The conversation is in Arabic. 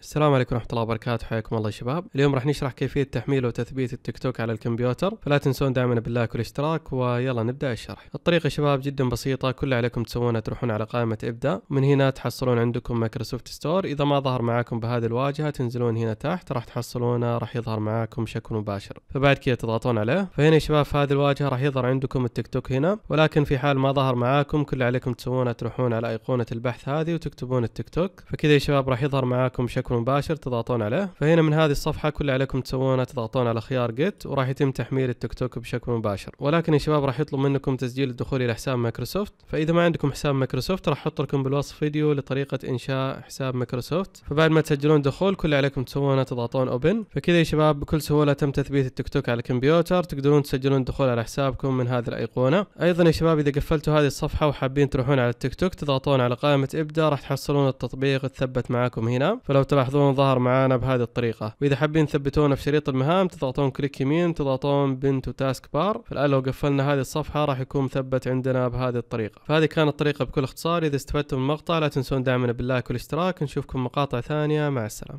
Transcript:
السلام عليكم ورحمة الله وبركاته حياكم الله يا شباب، اليوم راح نشرح كيفية تحميل وتثبيت التيك توك على الكمبيوتر، فلا تنسون دائما باللايك والاشتراك ويلا نبدأ الشرح. الطريقة يا شباب جدا بسيطة، كل اللي عليكم تسوونه تروحون على قائمة ابدأ، من هنا تحصلون عندكم مايكروسوفت ستور، إذا ما ظهر معاكم بهذه الواجهة تنزلون هنا تحت راح تحصلونه راح يظهر معاكم بشكل مباشر، فبعد كذا تضغطون عليه، فهنا يا شباب في هذه الواجهة راح يظهر عندكم التيك توك هنا، ولكن في حال ما ظهر معاكم كل اللي عليكم تسوونه تروحون على أيقونة البحث هذه وتكتبون التيك توك، فكذا يا شباب راح يظهر معاكم بشكل بشكل مباشر تضغطون عليه فهنا من هذه الصفحه كل اللي عليكم تسوونه تضغطون على خيار جيت وراح يتم تحميل التيك توك بشكل مباشر ولكن يا شباب راح يطلب منكم تسجيل الدخول الى حساب مايكروسوفت فاذا ما عندكم حساب مايكروسوفت راح احط لكم بالوصف فيديو لطريقه انشاء حساب مايكروسوفت فبعد ما تسجلون دخول كل اللي عليكم تسوونه تضغطون اوبن فكذا يا شباب بكل سهوله تم تثبيت التيك توك على الكمبيوتر تقدرون تسجلون الدخول على حسابكم من هذه الايقونه ايضا يا شباب اذا قفلتوا هذه الصفحه وحابين تروحون على التيك توك تضغطون على قائمه ابدا راح تحصلون التطبيق تثبت معاكم هنا فلو تلاحظون ظهر معانا بهذه الطريقه واذا حابين تثبتونه في شريط المهام تضغطون كليك يمين تضغطون بنت وتاسك بار فالآن لو قفلنا هذه الصفحه راح يكون مثبت عندنا بهذه الطريقه فهذه كانت الطريقه بكل اختصار اذا استفدتم من المقطع لا تنسون دعمنا باللايك والاشتراك نشوفكم مقاطع ثانيه مع السلامه